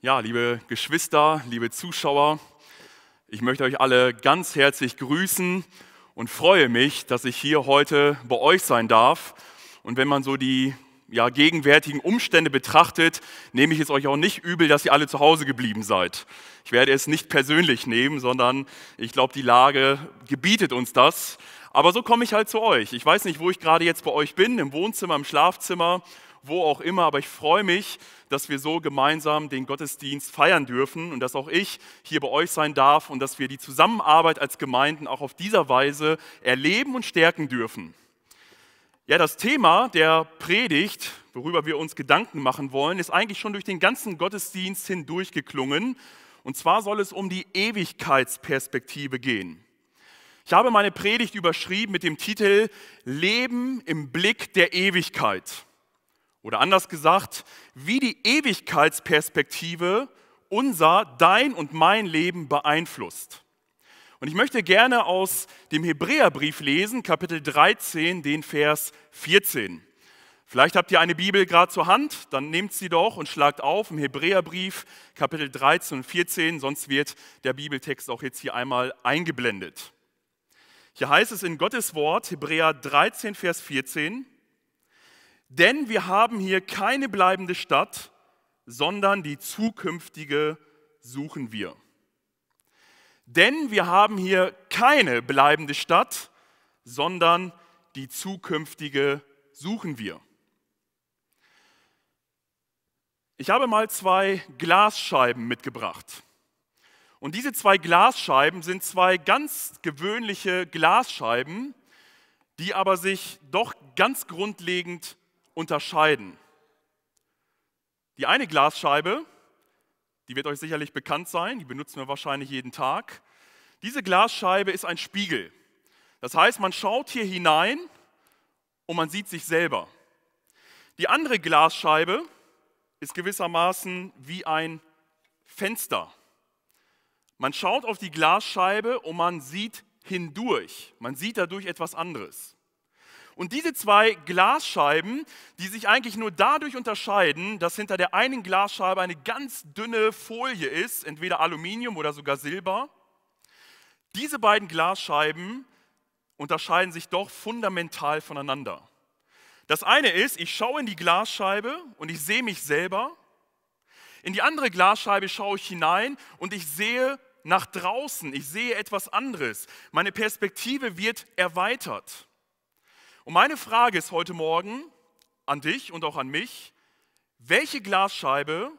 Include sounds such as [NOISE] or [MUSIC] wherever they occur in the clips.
Ja, liebe Geschwister, liebe Zuschauer, ich möchte euch alle ganz herzlich grüßen und freue mich, dass ich hier heute bei euch sein darf. Und wenn man so die ja, gegenwärtigen Umstände betrachtet, nehme ich es euch auch nicht übel, dass ihr alle zu Hause geblieben seid. Ich werde es nicht persönlich nehmen, sondern ich glaube, die Lage gebietet uns das. Aber so komme ich halt zu euch. Ich weiß nicht, wo ich gerade jetzt bei euch bin, im Wohnzimmer, im Schlafzimmer wo auch immer. Aber ich freue mich, dass wir so gemeinsam den Gottesdienst feiern dürfen und dass auch ich hier bei euch sein darf und dass wir die Zusammenarbeit als Gemeinden auch auf dieser Weise erleben und stärken dürfen. Ja, das Thema der Predigt, worüber wir uns Gedanken machen wollen, ist eigentlich schon durch den ganzen Gottesdienst hindurch geklungen. Und zwar soll es um die Ewigkeitsperspektive gehen. Ich habe meine Predigt überschrieben mit dem Titel Leben im Blick der Ewigkeit. Oder anders gesagt, wie die Ewigkeitsperspektive unser, dein und mein Leben beeinflusst. Und ich möchte gerne aus dem Hebräerbrief lesen, Kapitel 13, den Vers 14. Vielleicht habt ihr eine Bibel gerade zur Hand, dann nehmt sie doch und schlagt auf im Hebräerbrief, Kapitel 13 und 14, sonst wird der Bibeltext auch jetzt hier einmal eingeblendet. Hier heißt es in Gottes Wort, Hebräer 13, Vers 14, denn wir haben hier keine bleibende Stadt, sondern die zukünftige suchen wir. Denn wir haben hier keine bleibende Stadt, sondern die zukünftige suchen wir. Ich habe mal zwei Glasscheiben mitgebracht. Und diese zwei Glasscheiben sind zwei ganz gewöhnliche Glasscheiben, die aber sich doch ganz grundlegend unterscheiden. Die eine Glasscheibe, die wird euch sicherlich bekannt sein, die benutzen wir wahrscheinlich jeden Tag. Diese Glasscheibe ist ein Spiegel. Das heißt, man schaut hier hinein und man sieht sich selber. Die andere Glasscheibe ist gewissermaßen wie ein Fenster. Man schaut auf die Glasscheibe und man sieht hindurch. Man sieht dadurch etwas anderes. Und diese zwei Glasscheiben, die sich eigentlich nur dadurch unterscheiden, dass hinter der einen Glasscheibe eine ganz dünne Folie ist, entweder Aluminium oder sogar Silber, diese beiden Glasscheiben unterscheiden sich doch fundamental voneinander. Das eine ist, ich schaue in die Glasscheibe und ich sehe mich selber. In die andere Glasscheibe schaue ich hinein und ich sehe nach draußen, ich sehe etwas anderes. Meine Perspektive wird erweitert. Und meine Frage ist heute Morgen an dich und auch an mich, welche Glasscheibe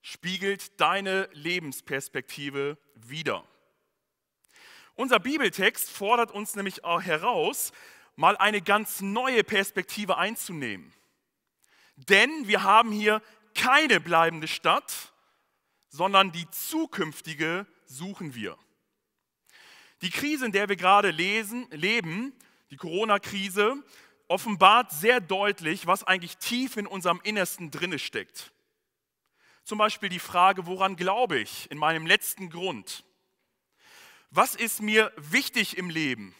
spiegelt deine Lebensperspektive wider? Unser Bibeltext fordert uns nämlich heraus, mal eine ganz neue Perspektive einzunehmen. Denn wir haben hier keine bleibende Stadt, sondern die zukünftige suchen wir. Die Krise, in der wir gerade lesen, leben, die Corona-Krise offenbart sehr deutlich, was eigentlich tief in unserem Innersten drinne steckt. Zum Beispiel die Frage, woran glaube ich in meinem letzten Grund? Was ist mir wichtig im Leben?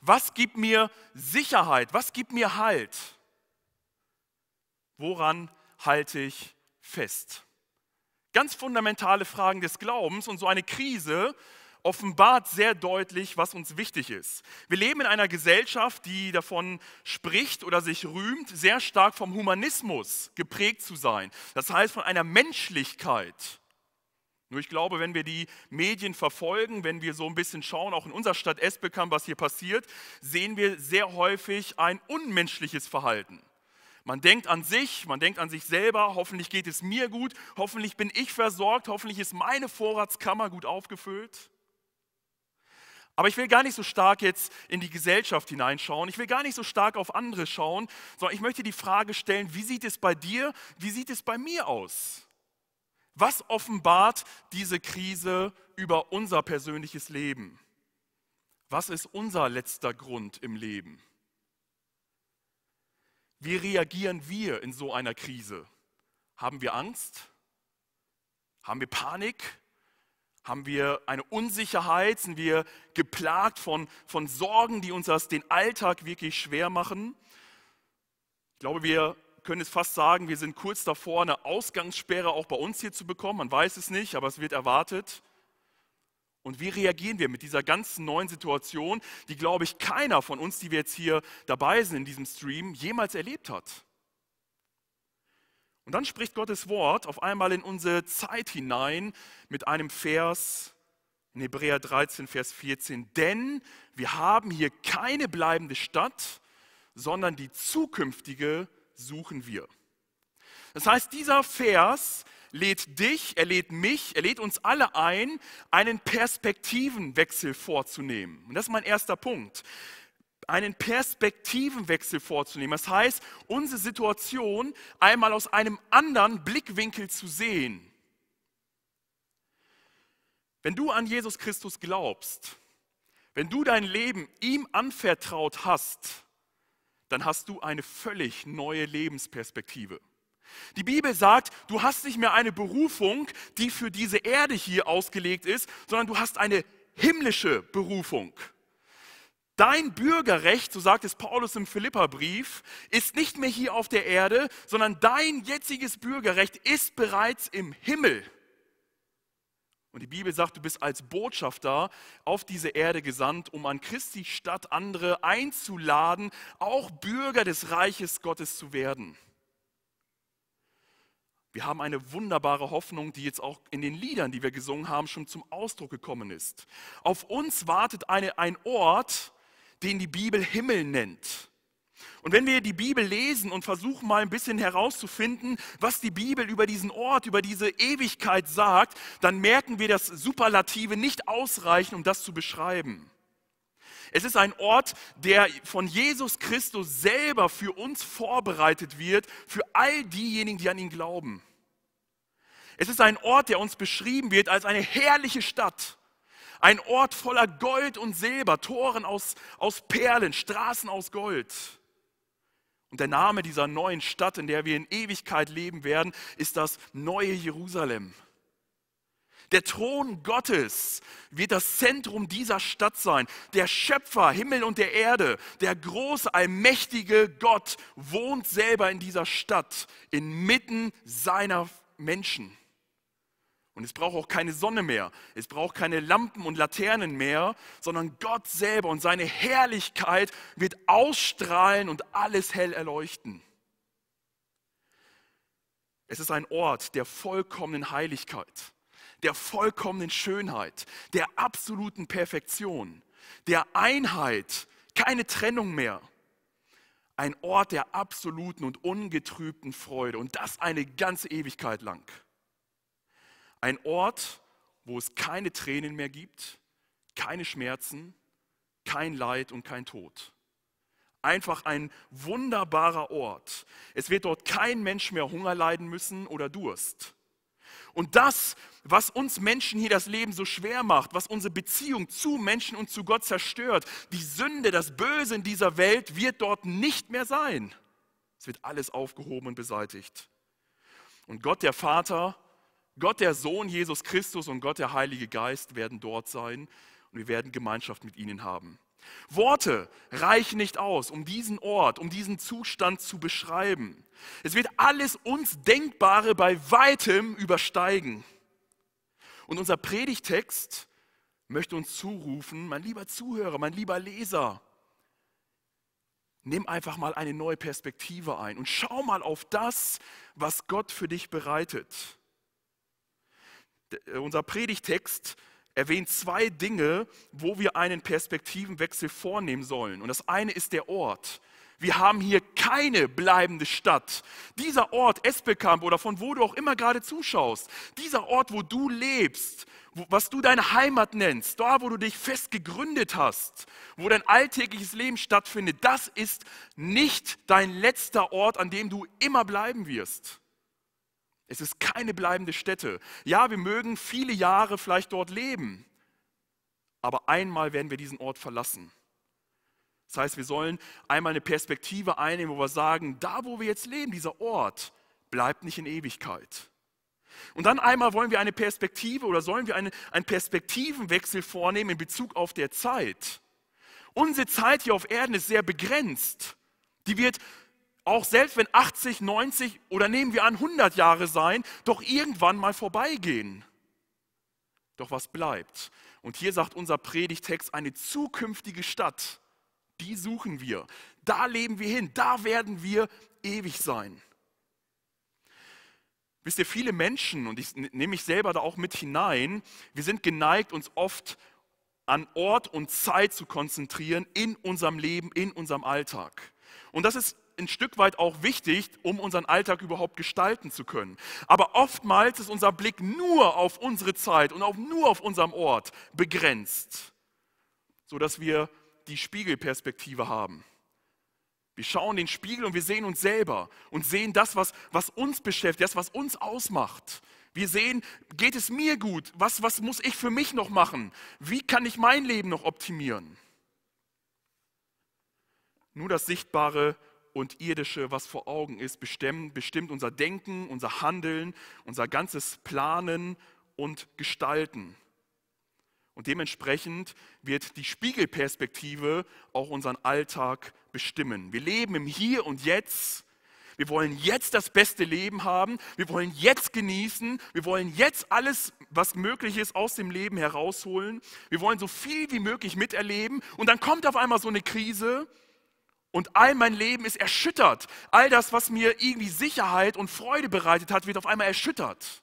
Was gibt mir Sicherheit? Was gibt mir Halt? Woran halte ich fest? Ganz fundamentale Fragen des Glaubens und so eine Krise offenbart sehr deutlich, was uns wichtig ist. Wir leben in einer Gesellschaft, die davon spricht oder sich rühmt, sehr stark vom Humanismus geprägt zu sein. Das heißt von einer Menschlichkeit. Nur ich glaube, wenn wir die Medien verfolgen, wenn wir so ein bisschen schauen, auch in unserer Stadt Esbekamp, was hier passiert, sehen wir sehr häufig ein unmenschliches Verhalten. Man denkt an sich, man denkt an sich selber, hoffentlich geht es mir gut, hoffentlich bin ich versorgt, hoffentlich ist meine Vorratskammer gut aufgefüllt. Aber ich will gar nicht so stark jetzt in die Gesellschaft hineinschauen. Ich will gar nicht so stark auf andere schauen, sondern ich möchte die Frage stellen, wie sieht es bei dir, wie sieht es bei mir aus? Was offenbart diese Krise über unser persönliches Leben? Was ist unser letzter Grund im Leben? Wie reagieren wir in so einer Krise? Haben wir Angst? Haben wir Panik? Haben wir eine Unsicherheit? Sind wir geplagt von, von Sorgen, die uns das, den Alltag wirklich schwer machen? Ich glaube, wir können es fast sagen, wir sind kurz davor, eine Ausgangssperre auch bei uns hier zu bekommen. Man weiß es nicht, aber es wird erwartet. Und wie reagieren wir mit dieser ganzen neuen Situation, die, glaube ich, keiner von uns, die wir jetzt hier dabei sind in diesem Stream, jemals erlebt hat? Und dann spricht Gottes Wort auf einmal in unsere Zeit hinein mit einem Vers in Hebräer 13, Vers 14. Denn wir haben hier keine bleibende Stadt, sondern die zukünftige suchen wir. Das heißt, dieser Vers lädt dich, er lädt mich, er lädt uns alle ein, einen Perspektivenwechsel vorzunehmen. Und das ist mein erster Punkt einen Perspektivenwechsel vorzunehmen. Das heißt, unsere Situation einmal aus einem anderen Blickwinkel zu sehen. Wenn du an Jesus Christus glaubst, wenn du dein Leben ihm anvertraut hast, dann hast du eine völlig neue Lebensperspektive. Die Bibel sagt, du hast nicht mehr eine Berufung, die für diese Erde hier ausgelegt ist, sondern du hast eine himmlische Berufung. Dein Bürgerrecht, so sagt es Paulus im Philipperbrief, ist nicht mehr hier auf der Erde, sondern dein jetziges Bürgerrecht ist bereits im Himmel. Und die Bibel sagt, du bist als Botschafter auf diese Erde gesandt, um an Christi statt andere einzuladen, auch Bürger des Reiches Gottes zu werden. Wir haben eine wunderbare Hoffnung, die jetzt auch in den Liedern, die wir gesungen haben, schon zum Ausdruck gekommen ist. Auf uns wartet eine, ein Ort, den die Bibel Himmel nennt. Und wenn wir die Bibel lesen und versuchen mal ein bisschen herauszufinden, was die Bibel über diesen Ort, über diese Ewigkeit sagt, dann merken wir, dass Superlative nicht ausreichen, um das zu beschreiben. Es ist ein Ort, der von Jesus Christus selber für uns vorbereitet wird, für all diejenigen, die an ihn glauben. Es ist ein Ort, der uns beschrieben wird als eine herrliche Stadt ein Ort voller Gold und Silber, Toren aus, aus Perlen, Straßen aus Gold. Und der Name dieser neuen Stadt, in der wir in Ewigkeit leben werden, ist das neue Jerusalem. Der Thron Gottes wird das Zentrum dieser Stadt sein. Der Schöpfer Himmel und der Erde, der große, allmächtige Gott wohnt selber in dieser Stadt, inmitten seiner Menschen. Und es braucht auch keine Sonne mehr. Es braucht keine Lampen und Laternen mehr, sondern Gott selber und seine Herrlichkeit wird ausstrahlen und alles hell erleuchten. Es ist ein Ort der vollkommenen Heiligkeit, der vollkommenen Schönheit, der absoluten Perfektion, der Einheit, keine Trennung mehr. Ein Ort der absoluten und ungetrübten Freude und das eine ganze Ewigkeit lang. Ein Ort, wo es keine Tränen mehr gibt, keine Schmerzen, kein Leid und kein Tod. Einfach ein wunderbarer Ort. Es wird dort kein Mensch mehr Hunger leiden müssen oder Durst. Und das, was uns Menschen hier das Leben so schwer macht, was unsere Beziehung zu Menschen und zu Gott zerstört, die Sünde, das Böse in dieser Welt wird dort nicht mehr sein. Es wird alles aufgehoben und beseitigt. Und Gott, der Vater, Gott der Sohn Jesus Christus und Gott der Heilige Geist werden dort sein und wir werden Gemeinschaft mit ihnen haben. Worte reichen nicht aus, um diesen Ort, um diesen Zustand zu beschreiben. Es wird alles uns Denkbare bei weitem übersteigen. Und unser Predigtext möchte uns zurufen, mein lieber Zuhörer, mein lieber Leser, nimm einfach mal eine neue Perspektive ein und schau mal auf das, was Gott für dich bereitet. Äh, unser Predigtext erwähnt zwei Dinge, wo wir einen Perspektivenwechsel vornehmen sollen. Und das eine ist der Ort. Wir haben hier keine bleibende Stadt. Dieser Ort, Esbekamp oder von wo du auch immer gerade zuschaust, dieser Ort, wo du lebst, wo, was du deine Heimat nennst, da, wo du dich fest gegründet hast, wo dein alltägliches Leben stattfindet, das ist nicht dein letzter Ort, an dem du immer bleiben wirst. Es ist keine bleibende Stätte. Ja, wir mögen viele Jahre vielleicht dort leben, aber einmal werden wir diesen Ort verlassen. Das heißt, wir sollen einmal eine Perspektive einnehmen, wo wir sagen, da wo wir jetzt leben, dieser Ort, bleibt nicht in Ewigkeit. Und dann einmal wollen wir eine Perspektive oder sollen wir einen Perspektivenwechsel vornehmen in Bezug auf der Zeit. Unsere Zeit hier auf Erden ist sehr begrenzt. Die wird auch selbst wenn 80, 90 oder nehmen wir an 100 Jahre sein, doch irgendwann mal vorbeigehen. Doch was bleibt? Und hier sagt unser Predigtext, eine zukünftige Stadt, die suchen wir. Da leben wir hin, da werden wir ewig sein. Wisst ihr, viele Menschen, und ich nehme mich selber da auch mit hinein, wir sind geneigt, uns oft an Ort und Zeit zu konzentrieren in unserem Leben, in unserem Alltag. Und das ist ein Stück weit auch wichtig, um unseren Alltag überhaupt gestalten zu können. Aber oftmals ist unser Blick nur auf unsere Zeit und auch nur auf unserem Ort begrenzt, sodass wir die Spiegelperspektive haben. Wir schauen den Spiegel und wir sehen uns selber und sehen das, was, was uns beschäftigt, das, was uns ausmacht. Wir sehen, geht es mir gut? Was, was muss ich für mich noch machen? Wie kann ich mein Leben noch optimieren? Nur das Sichtbare und Irdische, was vor Augen ist, bestimmt, bestimmt unser Denken, unser Handeln, unser ganzes Planen und Gestalten. Und dementsprechend wird die Spiegelperspektive auch unseren Alltag bestimmen. Wir leben im Hier und Jetzt. Wir wollen jetzt das beste Leben haben. Wir wollen jetzt genießen. Wir wollen jetzt alles, was möglich ist, aus dem Leben herausholen. Wir wollen so viel wie möglich miterleben. Und dann kommt auf einmal so eine Krise und all mein Leben ist erschüttert. All das, was mir irgendwie Sicherheit und Freude bereitet hat, wird auf einmal erschüttert.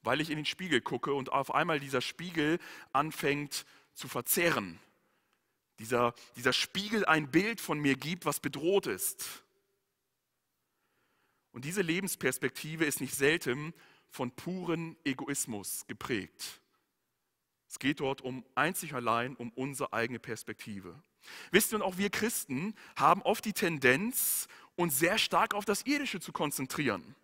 Weil ich in den Spiegel gucke und auf einmal dieser Spiegel anfängt zu verzehren. Dieser, dieser Spiegel ein Bild von mir gibt, was bedroht ist. Und diese Lebensperspektive ist nicht selten von purem Egoismus geprägt. Es geht dort um einzig allein um unsere eigene Perspektive. Wisst ihr, und auch wir Christen haben oft die Tendenz, uns sehr stark auf das Irdische zu konzentrieren.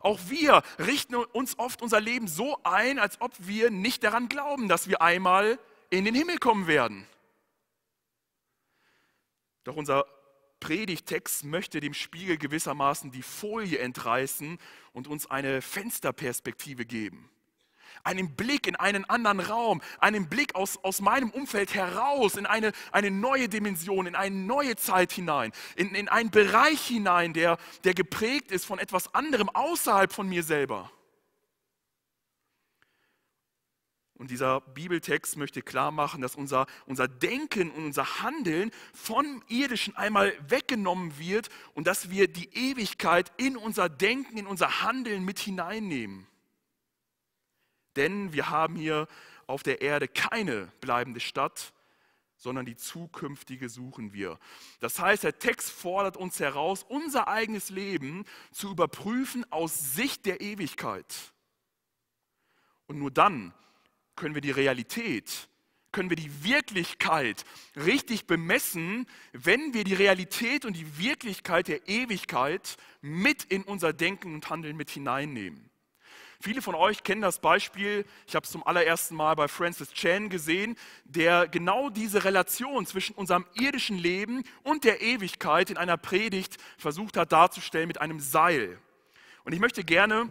Auch wir richten uns oft unser Leben so ein, als ob wir nicht daran glauben, dass wir einmal in den Himmel kommen werden. Doch unser Predigtext möchte dem Spiegel gewissermaßen die Folie entreißen und uns eine Fensterperspektive geben einen Blick in einen anderen Raum, einen Blick aus, aus meinem Umfeld heraus, in eine, eine neue Dimension, in eine neue Zeit hinein, in, in einen Bereich hinein, der, der geprägt ist von etwas anderem außerhalb von mir selber. Und dieser Bibeltext möchte klar machen, dass unser, unser Denken und unser Handeln vom Irdischen einmal weggenommen wird und dass wir die Ewigkeit in unser Denken, in unser Handeln mit hineinnehmen. Denn wir haben hier auf der Erde keine bleibende Stadt, sondern die zukünftige suchen wir. Das heißt, der Text fordert uns heraus, unser eigenes Leben zu überprüfen aus Sicht der Ewigkeit. Und nur dann können wir die Realität, können wir die Wirklichkeit richtig bemessen, wenn wir die Realität und die Wirklichkeit der Ewigkeit mit in unser Denken und Handeln mit hineinnehmen. Viele von euch kennen das Beispiel, ich habe es zum allerersten Mal bei Francis Chan gesehen, der genau diese Relation zwischen unserem irdischen Leben und der Ewigkeit in einer Predigt versucht hat darzustellen mit einem Seil. Und ich möchte gerne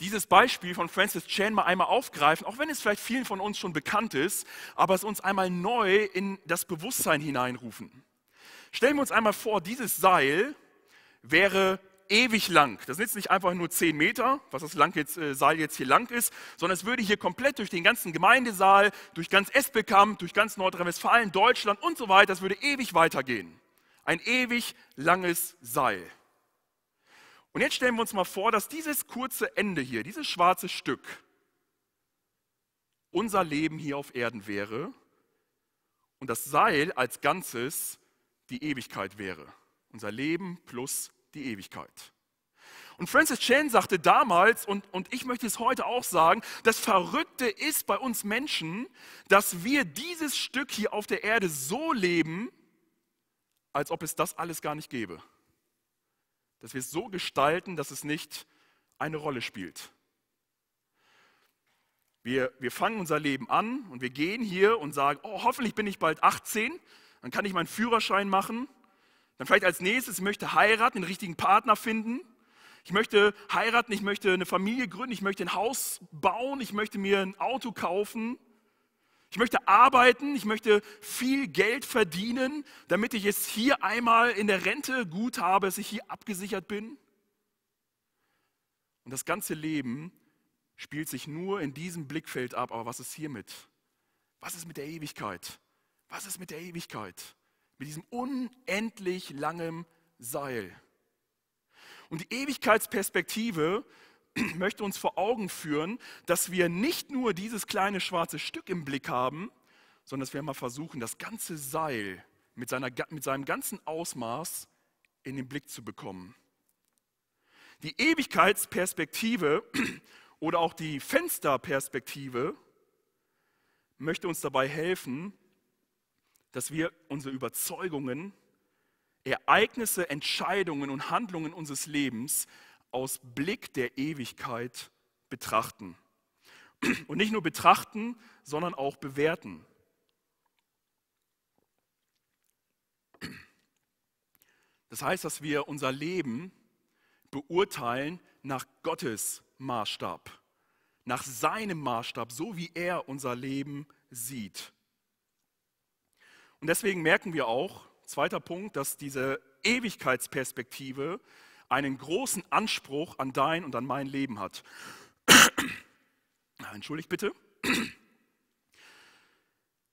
dieses Beispiel von Francis Chan mal einmal aufgreifen, auch wenn es vielleicht vielen von uns schon bekannt ist, aber es uns einmal neu in das Bewusstsein hineinrufen. Stellen wir uns einmal vor, dieses Seil wäre ewig lang. Das sind jetzt nicht einfach nur 10 Meter, was das lang jetzt, äh, Saal jetzt hier lang ist, sondern es würde hier komplett durch den ganzen Gemeindesaal, durch ganz Espelkamp, durch ganz Nordrhein-Westfalen, Deutschland und so weiter, das würde ewig weitergehen. Ein ewig langes Seil. Und jetzt stellen wir uns mal vor, dass dieses kurze Ende hier, dieses schwarze Stück, unser Leben hier auf Erden wäre und das Seil als Ganzes die Ewigkeit wäre. Unser Leben plus die Ewigkeit. Und Francis Chan sagte damals, und, und ich möchte es heute auch sagen, das Verrückte ist bei uns Menschen, dass wir dieses Stück hier auf der Erde so leben, als ob es das alles gar nicht gäbe. Dass wir es so gestalten, dass es nicht eine Rolle spielt. Wir, wir fangen unser Leben an und wir gehen hier und sagen, oh, hoffentlich bin ich bald 18, dann kann ich meinen Führerschein machen dann vielleicht als nächstes, ich möchte heiraten, den richtigen Partner finden. Ich möchte heiraten, ich möchte eine Familie gründen, ich möchte ein Haus bauen, ich möchte mir ein Auto kaufen. Ich möchte arbeiten, ich möchte viel Geld verdienen, damit ich es hier einmal in der Rente gut habe, dass ich hier abgesichert bin. Und das ganze Leben spielt sich nur in diesem Blickfeld ab. Aber was ist hiermit? Was ist mit der Ewigkeit? Was ist mit der Ewigkeit? Mit diesem unendlich langen Seil. Und die Ewigkeitsperspektive [CLEARS THROAT] möchte uns vor Augen führen, dass wir nicht nur dieses kleine schwarze Stück im Blick haben, sondern dass wir mal versuchen, das ganze Seil mit, seiner, mit seinem ganzen Ausmaß in den Blick zu bekommen. Die Ewigkeitsperspektive [CLEARS THROAT] oder auch die Fensterperspektive möchte uns dabei helfen, dass wir unsere Überzeugungen, Ereignisse, Entscheidungen und Handlungen unseres Lebens aus Blick der Ewigkeit betrachten. Und nicht nur betrachten, sondern auch bewerten. Das heißt, dass wir unser Leben beurteilen nach Gottes Maßstab, nach seinem Maßstab, so wie er unser Leben sieht. Und deswegen merken wir auch, zweiter Punkt, dass diese Ewigkeitsperspektive einen großen Anspruch an dein und an mein Leben hat. [CLEARS THROAT] Entschuldigt bitte. [CLEARS THROAT]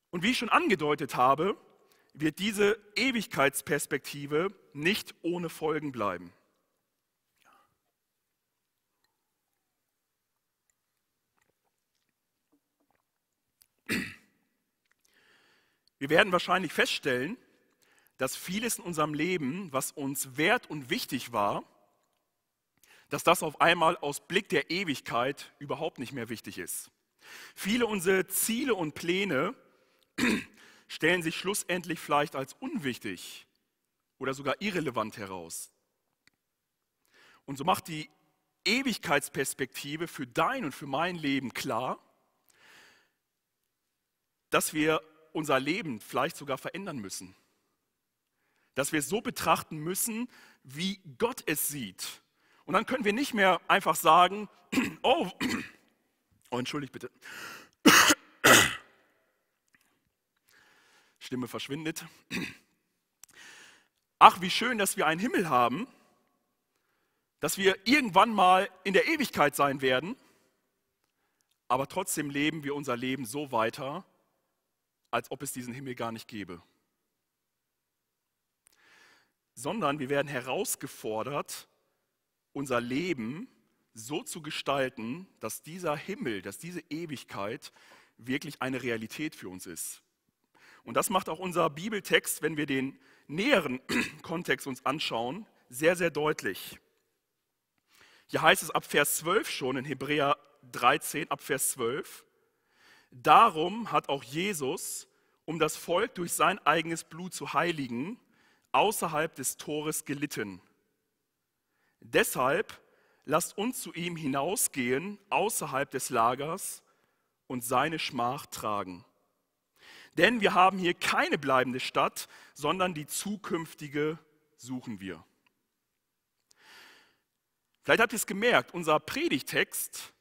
Und wie ich schon angedeutet habe, wird diese Ewigkeitsperspektive nicht ohne Folgen bleiben. Wir werden wahrscheinlich feststellen, dass vieles in unserem Leben, was uns wert und wichtig war, dass das auf einmal aus Blick der Ewigkeit überhaupt nicht mehr wichtig ist. Viele unserer Ziele und Pläne [CLEARS THROAT] stellen sich schlussendlich vielleicht als unwichtig oder sogar irrelevant heraus. Und so macht die Ewigkeitsperspektive für dein und für mein Leben klar, dass wir unser Leben vielleicht sogar verändern müssen. Dass wir es so betrachten müssen, wie Gott es sieht. Und dann können wir nicht mehr einfach sagen, [CLEARS THROAT] oh, [CLEARS THROAT] oh entschuldigt bitte. [CLEARS THROAT] Stimme verschwindet. Ach, wie schön, dass wir einen Himmel haben, dass wir irgendwann mal in der Ewigkeit sein werden, aber trotzdem leben wir unser Leben so weiter, als ob es diesen Himmel gar nicht gäbe. Sondern wir werden herausgefordert, unser Leben so zu gestalten, dass dieser Himmel, dass diese Ewigkeit wirklich eine Realität für uns ist. Und das macht auch unser Bibeltext, wenn wir den näheren [CLEARS THROAT] Kontext uns anschauen, sehr, sehr deutlich. Hier heißt es ab Vers 12 schon in Hebräer 13, ab Vers 12, Darum hat auch Jesus, um das Volk durch sein eigenes Blut zu heiligen, außerhalb des Tores gelitten. Deshalb lasst uns zu ihm hinausgehen, außerhalb des Lagers, und seine Schmach tragen. Denn wir haben hier keine bleibende Stadt, sondern die zukünftige suchen wir. Vielleicht habt ihr es gemerkt, unser Predigtext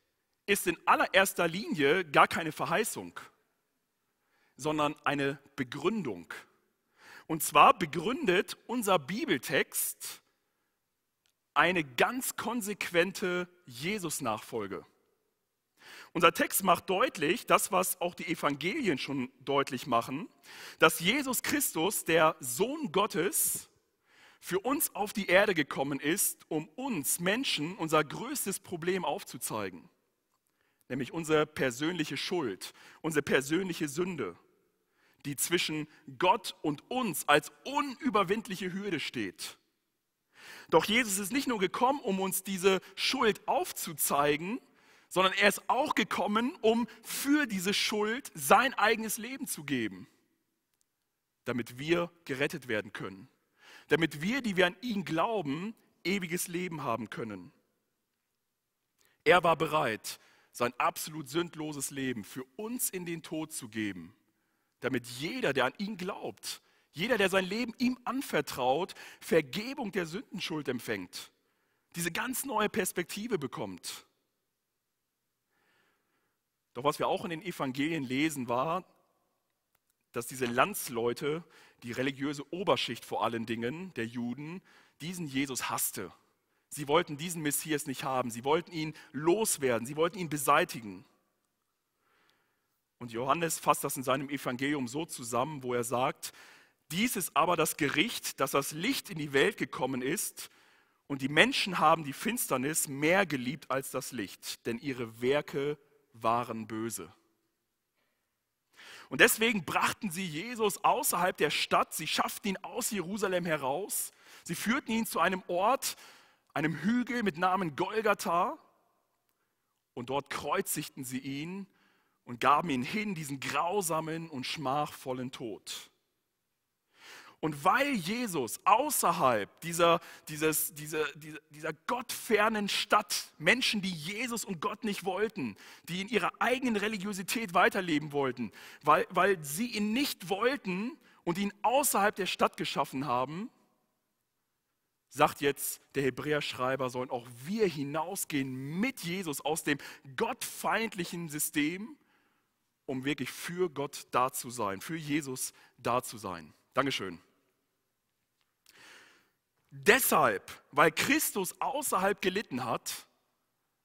ist in allererster Linie gar keine Verheißung, sondern eine Begründung. Und zwar begründet unser Bibeltext eine ganz konsequente Jesus-Nachfolge. Unser Text macht deutlich, das was auch die Evangelien schon deutlich machen, dass Jesus Christus, der Sohn Gottes, für uns auf die Erde gekommen ist, um uns Menschen unser größtes Problem aufzuzeigen nämlich unsere persönliche Schuld, unsere persönliche Sünde, die zwischen Gott und uns als unüberwindliche Hürde steht. Doch Jesus ist nicht nur gekommen, um uns diese Schuld aufzuzeigen, sondern er ist auch gekommen, um für diese Schuld sein eigenes Leben zu geben, damit wir gerettet werden können, damit wir, die wir an ihn glauben, ewiges Leben haben können. Er war bereit, sein absolut sündloses Leben für uns in den Tod zu geben, damit jeder, der an ihn glaubt, jeder, der sein Leben ihm anvertraut, Vergebung der Sündenschuld empfängt, diese ganz neue Perspektive bekommt. Doch was wir auch in den Evangelien lesen, war, dass diese Landsleute, die religiöse Oberschicht vor allen Dingen der Juden, diesen Jesus hasste Sie wollten diesen Messias nicht haben. Sie wollten ihn loswerden. Sie wollten ihn beseitigen. Und Johannes fasst das in seinem Evangelium so zusammen, wo er sagt, dies ist aber das Gericht, dass das Licht in die Welt gekommen ist und die Menschen haben die Finsternis mehr geliebt als das Licht, denn ihre Werke waren böse. Und deswegen brachten sie Jesus außerhalb der Stadt, sie schafften ihn aus Jerusalem heraus, sie führten ihn zu einem Ort, einem Hügel mit Namen Golgatha. Und dort kreuzigten sie ihn und gaben ihn hin, diesen grausamen und schmachvollen Tod. Und weil Jesus außerhalb dieser, dieses, dieser, dieser, dieser gottfernen Stadt Menschen, die Jesus und Gott nicht wollten, die in ihrer eigenen Religiosität weiterleben wollten, weil, weil sie ihn nicht wollten und ihn außerhalb der Stadt geschaffen haben, sagt jetzt der Hebräerschreiber, sollen auch wir hinausgehen mit Jesus aus dem gottfeindlichen System, um wirklich für Gott da zu sein, für Jesus da zu sein. Dankeschön. Deshalb, weil Christus außerhalb gelitten hat,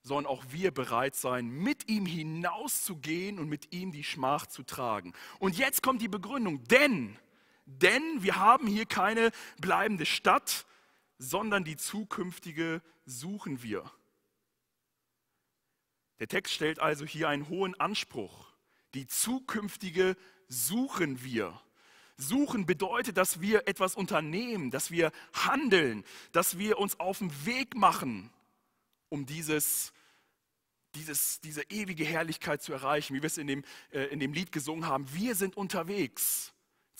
sollen auch wir bereit sein, mit ihm hinauszugehen und mit ihm die Schmach zu tragen. Und jetzt kommt die Begründung, denn, denn wir haben hier keine bleibende Stadt, sondern die zukünftige suchen wir. Der Text stellt also hier einen hohen Anspruch. Die zukünftige suchen wir. Suchen bedeutet, dass wir etwas unternehmen, dass wir handeln, dass wir uns auf den Weg machen, um dieses, dieses, diese ewige Herrlichkeit zu erreichen, wie wir es in dem, äh, in dem Lied gesungen haben. Wir sind unterwegs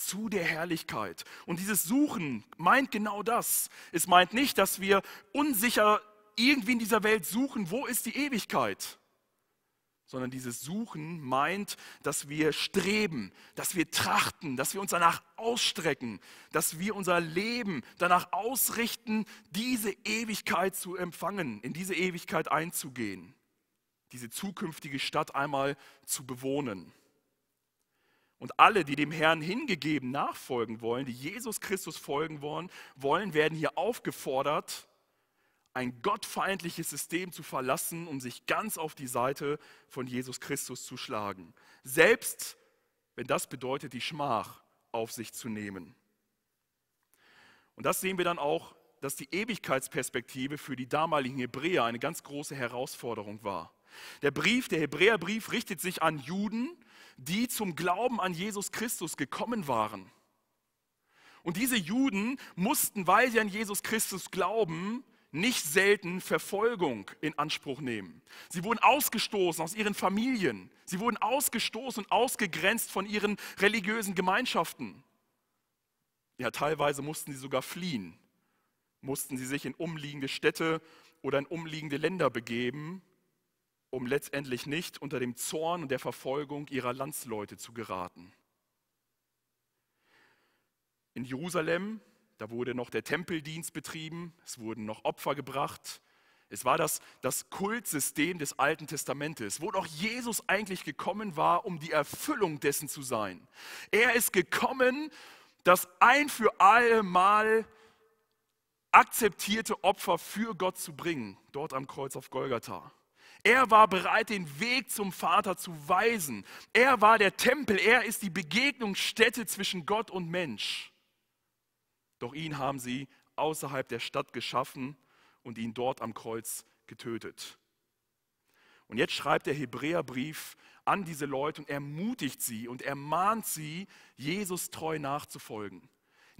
zu der Herrlichkeit. Und dieses Suchen meint genau das. Es meint nicht, dass wir unsicher irgendwie in dieser Welt suchen, wo ist die Ewigkeit, sondern dieses Suchen meint, dass wir streben, dass wir trachten, dass wir uns danach ausstrecken, dass wir unser Leben danach ausrichten, diese Ewigkeit zu empfangen, in diese Ewigkeit einzugehen, diese zukünftige Stadt einmal zu bewohnen. Und alle, die dem Herrn hingegeben nachfolgen wollen, die Jesus Christus folgen wollen, wollen werden hier aufgefordert, ein gottfeindliches System zu verlassen, um sich ganz auf die Seite von Jesus Christus zu schlagen. Selbst wenn das bedeutet, die Schmach auf sich zu nehmen. Und das sehen wir dann auch, dass die Ewigkeitsperspektive für die damaligen Hebräer eine ganz große Herausforderung war. Der Brief, der Hebräerbrief, richtet sich an Juden, die zum Glauben an Jesus Christus gekommen waren. Und diese Juden mussten, weil sie an Jesus Christus glauben, nicht selten Verfolgung in Anspruch nehmen. Sie wurden ausgestoßen aus ihren Familien. Sie wurden ausgestoßen und ausgegrenzt von ihren religiösen Gemeinschaften. Ja, teilweise mussten sie sogar fliehen. Mussten sie sich in umliegende Städte oder in umliegende Länder begeben, um letztendlich nicht unter dem Zorn und der Verfolgung ihrer Landsleute zu geraten. In Jerusalem, da wurde noch der Tempeldienst betrieben, es wurden noch Opfer gebracht. Es war das, das Kultsystem des Alten Testamentes, wo doch Jesus eigentlich gekommen war, um die Erfüllung dessen zu sein. Er ist gekommen, das ein für alle Mal akzeptierte Opfer für Gott zu bringen, dort am Kreuz auf Golgatha. Er war bereit, den Weg zum Vater zu weisen. Er war der Tempel, er ist die Begegnungsstätte zwischen Gott und Mensch. Doch ihn haben sie außerhalb der Stadt geschaffen und ihn dort am Kreuz getötet. Und jetzt schreibt der Hebräerbrief an diese Leute und ermutigt sie und ermahnt sie, Jesus treu nachzufolgen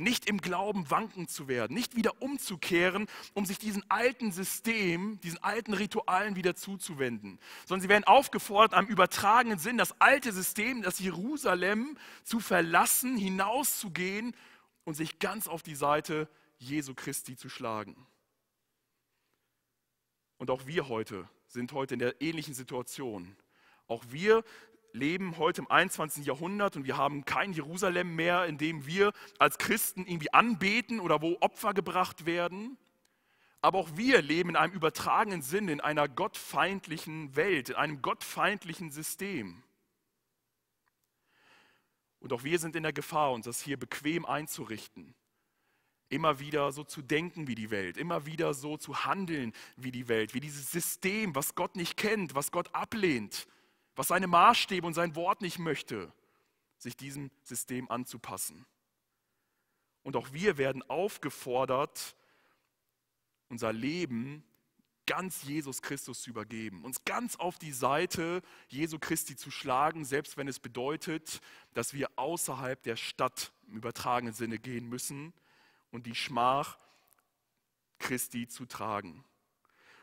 nicht im Glauben wanken zu werden, nicht wieder umzukehren, um sich diesem alten System, diesen alten Ritualen wieder zuzuwenden, sondern sie werden aufgefordert, am übertragenen Sinn das alte System, das Jerusalem zu verlassen, hinauszugehen und sich ganz auf die Seite Jesu Christi zu schlagen. Und auch wir heute sind heute in der ähnlichen Situation. Auch wir leben heute im 21. Jahrhundert und wir haben kein Jerusalem mehr, in dem wir als Christen irgendwie anbeten oder wo Opfer gebracht werden. Aber auch wir leben in einem übertragenen Sinn, in einer gottfeindlichen Welt, in einem gottfeindlichen System. Und auch wir sind in der Gefahr, uns das hier bequem einzurichten. Immer wieder so zu denken wie die Welt, immer wieder so zu handeln wie die Welt, wie dieses System, was Gott nicht kennt, was Gott ablehnt, was seine Maßstäbe und sein Wort nicht möchte, sich diesem System anzupassen. Und auch wir werden aufgefordert, unser Leben ganz Jesus Christus zu übergeben, uns ganz auf die Seite Jesu Christi zu schlagen, selbst wenn es bedeutet, dass wir außerhalb der Stadt im übertragenen Sinne gehen müssen und die Schmach Christi zu tragen.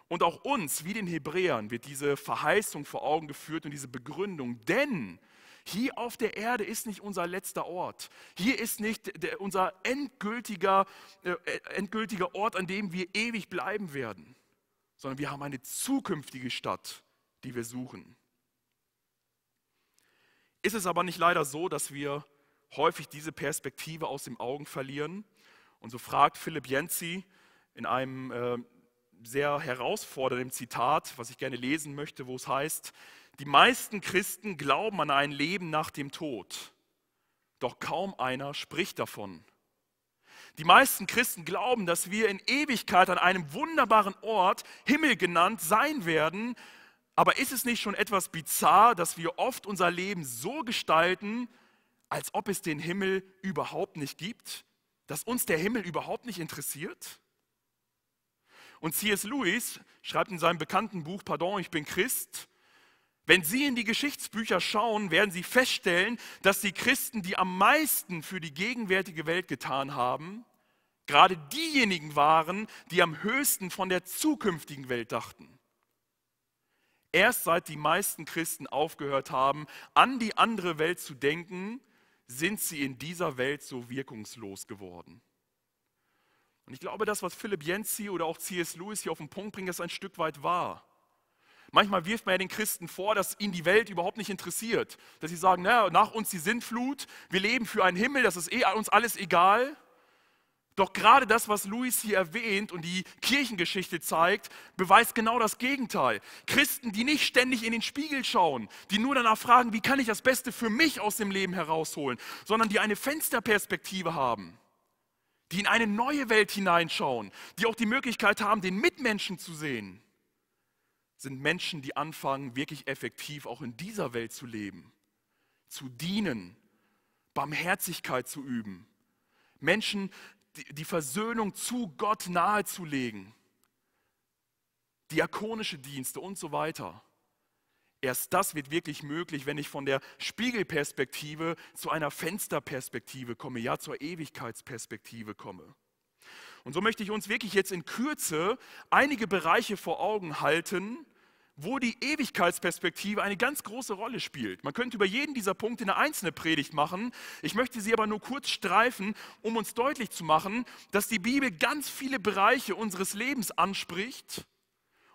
Und auch uns, wie den Hebräern, wird diese Verheißung vor Augen geführt und diese Begründung. Denn hier auf der Erde ist nicht unser letzter Ort. Hier ist nicht der, unser endgültiger, äh, endgültiger Ort, an dem wir ewig bleiben werden, sondern wir haben eine zukünftige Stadt, die wir suchen. Ist es aber nicht leider so, dass wir häufig diese Perspektive aus den Augen verlieren? Und so fragt Philipp Jensi in einem äh, sehr herausforderndem Zitat, was ich gerne lesen möchte, wo es heißt, die meisten Christen glauben an ein Leben nach dem Tod, doch kaum einer spricht davon. Die meisten Christen glauben, dass wir in Ewigkeit an einem wunderbaren Ort, Himmel genannt, sein werden, aber ist es nicht schon etwas bizarr, dass wir oft unser Leben so gestalten, als ob es den Himmel überhaupt nicht gibt, dass uns der Himmel überhaupt nicht interessiert? Und C.S. Lewis schreibt in seinem bekannten Buch, Pardon, ich bin Christ, wenn Sie in die Geschichtsbücher schauen, werden Sie feststellen, dass die Christen, die am meisten für die gegenwärtige Welt getan haben, gerade diejenigen waren, die am höchsten von der zukünftigen Welt dachten. Erst seit die meisten Christen aufgehört haben, an die andere Welt zu denken, sind sie in dieser Welt so wirkungslos geworden. Und ich glaube, das, was Philipp Jensi oder auch C.S. Lewis hier auf den Punkt bringt, ist ein Stück weit wahr. Manchmal wirft man ja den Christen vor, dass ihn die Welt überhaupt nicht interessiert. Dass sie sagen, naja, nach uns die Sintflut, wir leben für einen Himmel, das ist eh uns alles egal. Doch gerade das, was Louis hier erwähnt und die Kirchengeschichte zeigt, beweist genau das Gegenteil. Christen, die nicht ständig in den Spiegel schauen, die nur danach fragen, wie kann ich das Beste für mich aus dem Leben herausholen, sondern die eine Fensterperspektive haben die in eine neue Welt hineinschauen, die auch die Möglichkeit haben, den Mitmenschen zu sehen, sind Menschen, die anfangen, wirklich effektiv auch in dieser Welt zu leben, zu dienen, Barmherzigkeit zu üben. Menschen, die Versöhnung zu Gott nahezulegen, diakonische Dienste und so weiter. Erst das wird wirklich möglich, wenn ich von der Spiegelperspektive zu einer Fensterperspektive komme, ja zur Ewigkeitsperspektive komme. Und so möchte ich uns wirklich jetzt in Kürze einige Bereiche vor Augen halten, wo die Ewigkeitsperspektive eine ganz große Rolle spielt. Man könnte über jeden dieser Punkte eine einzelne Predigt machen. Ich möchte sie aber nur kurz streifen, um uns deutlich zu machen, dass die Bibel ganz viele Bereiche unseres Lebens anspricht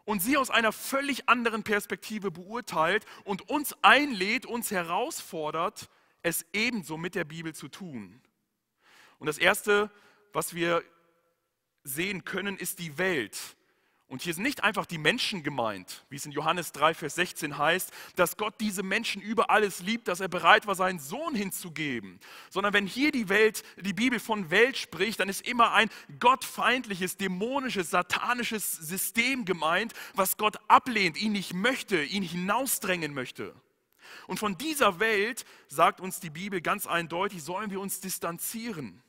und sie aus einer völlig anderen Perspektive beurteilt und uns einlädt, uns herausfordert, es ebenso mit der Bibel zu tun. Und das Erste, was wir sehen können, ist die Welt. Und hier sind nicht einfach die Menschen gemeint, wie es in Johannes 3, Vers 16 heißt, dass Gott diese Menschen über alles liebt, dass er bereit war, seinen Sohn hinzugeben, sondern wenn hier die Welt, die Bibel von Welt spricht, dann ist immer ein gottfeindliches, dämonisches, satanisches System gemeint, was Gott ablehnt, ihn nicht möchte, ihn hinausdrängen möchte. Und von dieser Welt, sagt uns die Bibel ganz eindeutig, sollen wir uns distanzieren.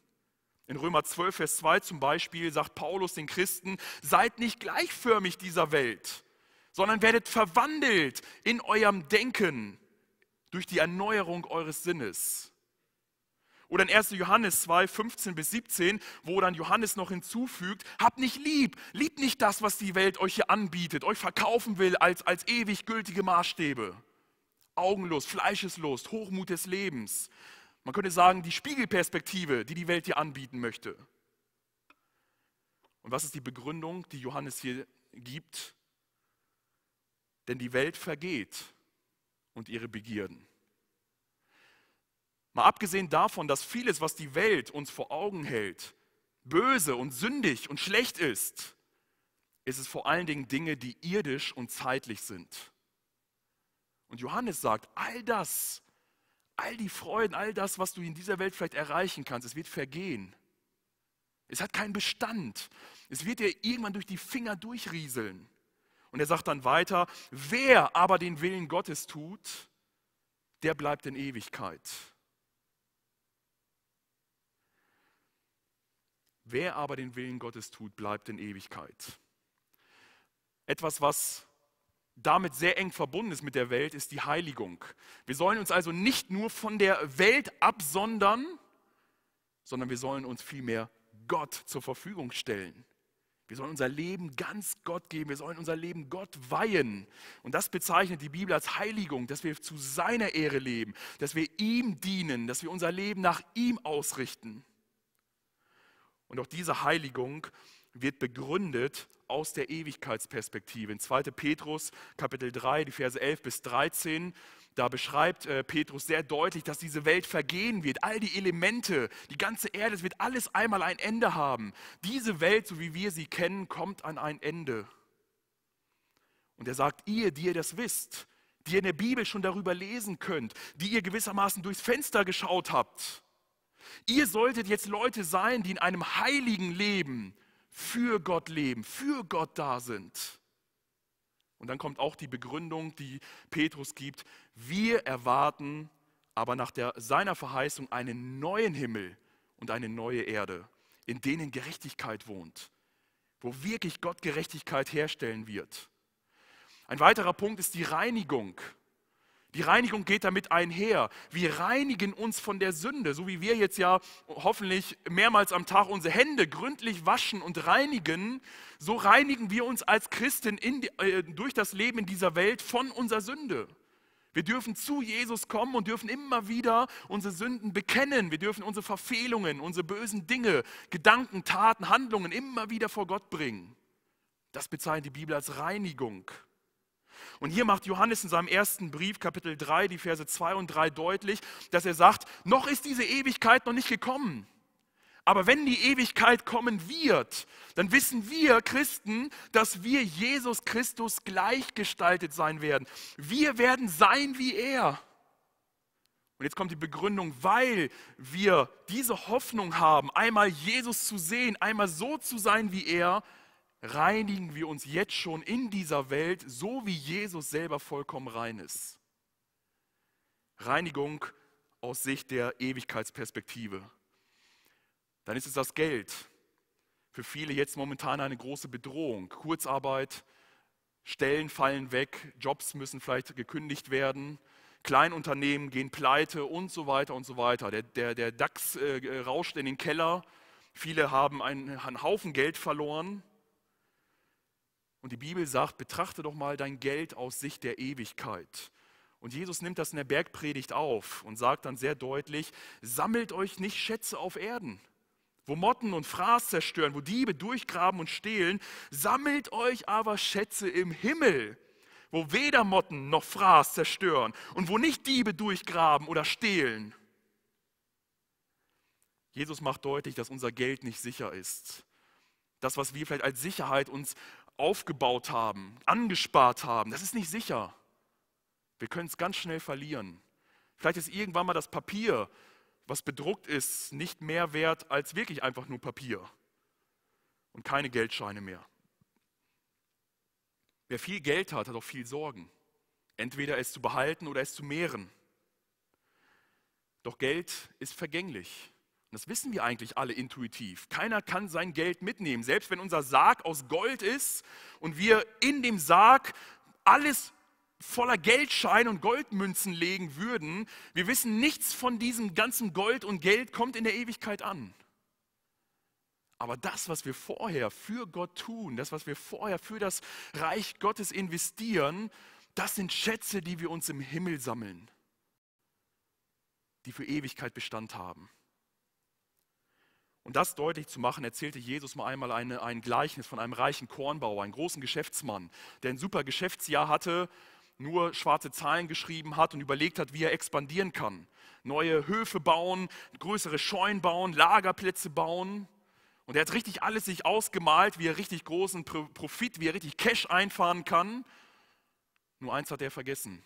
In Römer 12, Vers 2 zum Beispiel sagt Paulus den Christen, seid nicht gleichförmig dieser Welt, sondern werdet verwandelt in eurem Denken durch die Erneuerung eures Sinnes. Oder in 1. Johannes 2, 15 bis 17, wo dann Johannes noch hinzufügt, habt nicht lieb, liebt nicht das, was die Welt euch hier anbietet, euch verkaufen will als, als ewig gültige Maßstäbe. Augenlos, fleischeslos, Hochmut des Lebens, man könnte sagen, die Spiegelperspektive, die die Welt dir anbieten möchte. Und was ist die Begründung, die Johannes hier gibt? Denn die Welt vergeht und ihre Begierden. Mal abgesehen davon, dass vieles, was die Welt uns vor Augen hält, böse und sündig und schlecht ist, ist es vor allen Dingen Dinge, die irdisch und zeitlich sind. Und Johannes sagt, all das All die Freuden, all das, was du in dieser Welt vielleicht erreichen kannst, es wird vergehen. Es hat keinen Bestand. Es wird dir irgendwann durch die Finger durchrieseln. Und er sagt dann weiter, wer aber den Willen Gottes tut, der bleibt in Ewigkeit. Wer aber den Willen Gottes tut, bleibt in Ewigkeit. Etwas, was damit sehr eng verbunden ist mit der Welt, ist die Heiligung. Wir sollen uns also nicht nur von der Welt absondern, sondern wir sollen uns vielmehr Gott zur Verfügung stellen. Wir sollen unser Leben ganz Gott geben, wir sollen unser Leben Gott weihen. Und das bezeichnet die Bibel als Heiligung, dass wir zu seiner Ehre leben, dass wir ihm dienen, dass wir unser Leben nach ihm ausrichten. Und auch diese Heiligung wird begründet aus der Ewigkeitsperspektive. In 2. Petrus Kapitel 3, die Verse 11 bis 13, da beschreibt äh, Petrus sehr deutlich, dass diese Welt vergehen wird. All die Elemente, die ganze Erde, es wird alles einmal ein Ende haben. Diese Welt, so wie wir sie kennen, kommt an ein Ende. Und er sagt, ihr, die ihr das wisst, die ihr in der Bibel schon darüber lesen könnt, die ihr gewissermaßen durchs Fenster geschaut habt, ihr solltet jetzt Leute sein, die in einem heiligen Leben, für Gott leben, für Gott da sind. Und dann kommt auch die Begründung, die Petrus gibt. Wir erwarten aber nach der, seiner Verheißung einen neuen Himmel und eine neue Erde, in denen Gerechtigkeit wohnt, wo wirklich Gott Gerechtigkeit herstellen wird. Ein weiterer Punkt ist die Reinigung. Die Reinigung geht damit einher. Wir reinigen uns von der Sünde, so wie wir jetzt ja hoffentlich mehrmals am Tag unsere Hände gründlich waschen und reinigen. So reinigen wir uns als Christen die, äh, durch das Leben in dieser Welt von unserer Sünde. Wir dürfen zu Jesus kommen und dürfen immer wieder unsere Sünden bekennen. Wir dürfen unsere Verfehlungen, unsere bösen Dinge, Gedanken, Taten, Handlungen immer wieder vor Gott bringen. Das bezeichnet die Bibel als Reinigung. Und hier macht Johannes in seinem ersten Brief, Kapitel 3, die Verse 2 und 3 deutlich, dass er sagt, noch ist diese Ewigkeit noch nicht gekommen. Aber wenn die Ewigkeit kommen wird, dann wissen wir Christen, dass wir Jesus Christus gleichgestaltet sein werden. Wir werden sein wie er. Und jetzt kommt die Begründung, weil wir diese Hoffnung haben, einmal Jesus zu sehen, einmal so zu sein wie er, reinigen wir uns jetzt schon in dieser Welt, so wie Jesus selber vollkommen rein ist. Reinigung aus Sicht der Ewigkeitsperspektive. Dann ist es das Geld. Für viele jetzt momentan eine große Bedrohung. Kurzarbeit, Stellen fallen weg, Jobs müssen vielleicht gekündigt werden, Kleinunternehmen gehen pleite und so weiter und so weiter. Der, der, der DAX äh, rauscht in den Keller, viele haben einen, einen Haufen Geld verloren. Und die Bibel sagt, betrachte doch mal dein Geld aus Sicht der Ewigkeit. Und Jesus nimmt das in der Bergpredigt auf und sagt dann sehr deutlich, sammelt euch nicht Schätze auf Erden, wo Motten und Fraß zerstören, wo Diebe durchgraben und stehlen, sammelt euch aber Schätze im Himmel, wo weder Motten noch Fraß zerstören und wo nicht Diebe durchgraben oder stehlen. Jesus macht deutlich, dass unser Geld nicht sicher ist. Das, was wir vielleicht als Sicherheit uns aufgebaut haben, angespart haben. Das ist nicht sicher. Wir können es ganz schnell verlieren. Vielleicht ist irgendwann mal das Papier, was bedruckt ist, nicht mehr wert als wirklich einfach nur Papier und keine Geldscheine mehr. Wer viel Geld hat, hat auch viel Sorgen. Entweder es zu behalten oder es zu mehren. Doch Geld ist vergänglich das wissen wir eigentlich alle intuitiv. Keiner kann sein Geld mitnehmen. Selbst wenn unser Sarg aus Gold ist und wir in dem Sarg alles voller Geldscheine und Goldmünzen legen würden, wir wissen, nichts von diesem ganzen Gold und Geld kommt in der Ewigkeit an. Aber das, was wir vorher für Gott tun, das, was wir vorher für das Reich Gottes investieren, das sind Schätze, die wir uns im Himmel sammeln, die für Ewigkeit Bestand haben. Um das deutlich zu machen, erzählte Jesus mal einmal eine, ein Gleichnis von einem reichen Kornbauer, einem großen Geschäftsmann, der ein super Geschäftsjahr hatte, nur schwarze Zahlen geschrieben hat und überlegt hat, wie er expandieren kann. Neue Höfe bauen, größere Scheunen bauen, Lagerplätze bauen. Und er hat richtig alles sich ausgemalt, wie er richtig großen Profit, wie er richtig Cash einfahren kann. Nur eins hat er vergessen,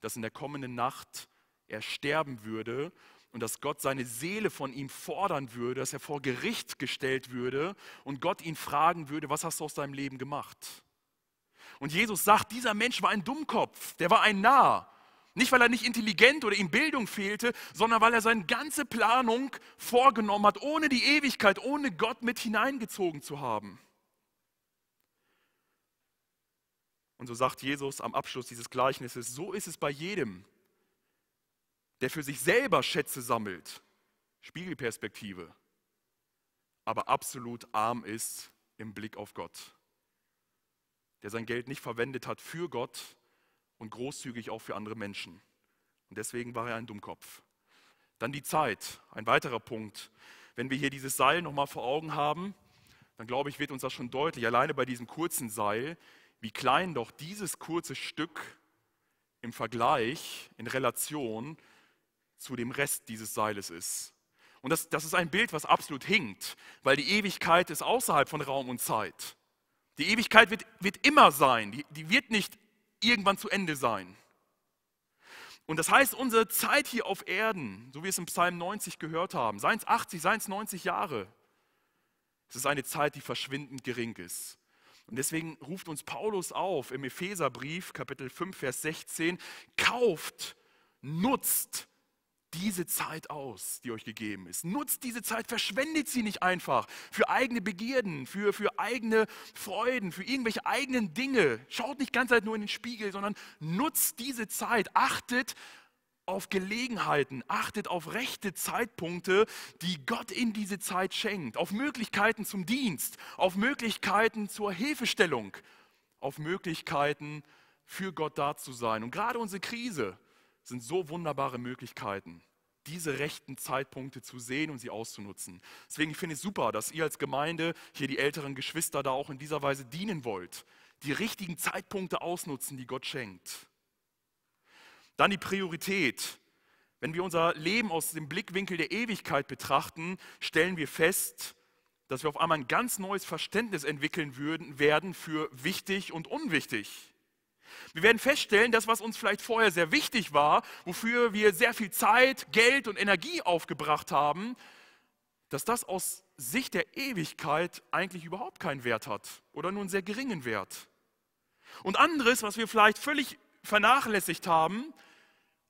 dass in der kommenden Nacht er sterben würde und dass Gott seine Seele von ihm fordern würde, dass er vor Gericht gestellt würde und Gott ihn fragen würde, was hast du aus deinem Leben gemacht? Und Jesus sagt, dieser Mensch war ein Dummkopf, der war ein Narr. Nicht, weil er nicht intelligent oder ihm Bildung fehlte, sondern weil er seine ganze Planung vorgenommen hat, ohne die Ewigkeit, ohne Gott mit hineingezogen zu haben. Und so sagt Jesus am Abschluss dieses Gleichnisses, so ist es bei jedem, der für sich selber Schätze sammelt, Spiegelperspektive, aber absolut arm ist im Blick auf Gott, der sein Geld nicht verwendet hat für Gott und großzügig auch für andere Menschen. Und deswegen war er ein Dummkopf. Dann die Zeit, ein weiterer Punkt. Wenn wir hier dieses Seil nochmal vor Augen haben, dann glaube ich, wird uns das schon deutlich, alleine bei diesem kurzen Seil, wie klein doch dieses kurze Stück im Vergleich, in Relation zu dem Rest dieses Seiles ist. Und das, das ist ein Bild, was absolut hinkt, weil die Ewigkeit ist außerhalb von Raum und Zeit. Die Ewigkeit wird, wird immer sein, die, die wird nicht irgendwann zu Ende sein. Und das heißt, unsere Zeit hier auf Erden, so wie wir es im Psalm 90 gehört haben, seien es 80, seien es 90 Jahre, es ist eine Zeit, die verschwindend gering ist. Und deswegen ruft uns Paulus auf im Epheserbrief, Kapitel 5, Vers 16, kauft, nutzt diese Zeit aus, die euch gegeben ist. Nutzt diese Zeit, verschwendet sie nicht einfach für eigene Begierden, für, für eigene Freuden, für irgendwelche eigenen Dinge. Schaut nicht ganz halt nur in den Spiegel, sondern nutzt diese Zeit, achtet auf Gelegenheiten, achtet auf rechte Zeitpunkte, die Gott in diese Zeit schenkt, auf Möglichkeiten zum Dienst, auf Möglichkeiten zur Hilfestellung, auf Möglichkeiten für Gott da zu sein. Und gerade unsere Krise, sind so wunderbare Möglichkeiten, diese rechten Zeitpunkte zu sehen und sie auszunutzen. Deswegen finde ich es super, dass ihr als Gemeinde hier die älteren Geschwister da auch in dieser Weise dienen wollt. Die richtigen Zeitpunkte ausnutzen, die Gott schenkt. Dann die Priorität. Wenn wir unser Leben aus dem Blickwinkel der Ewigkeit betrachten, stellen wir fest, dass wir auf einmal ein ganz neues Verständnis entwickeln würden, werden für wichtig und unwichtig. Wir werden feststellen, dass was uns vielleicht vorher sehr wichtig war, wofür wir sehr viel Zeit, Geld und Energie aufgebracht haben, dass das aus Sicht der Ewigkeit eigentlich überhaupt keinen Wert hat oder nur einen sehr geringen Wert. Und anderes, was wir vielleicht völlig vernachlässigt haben,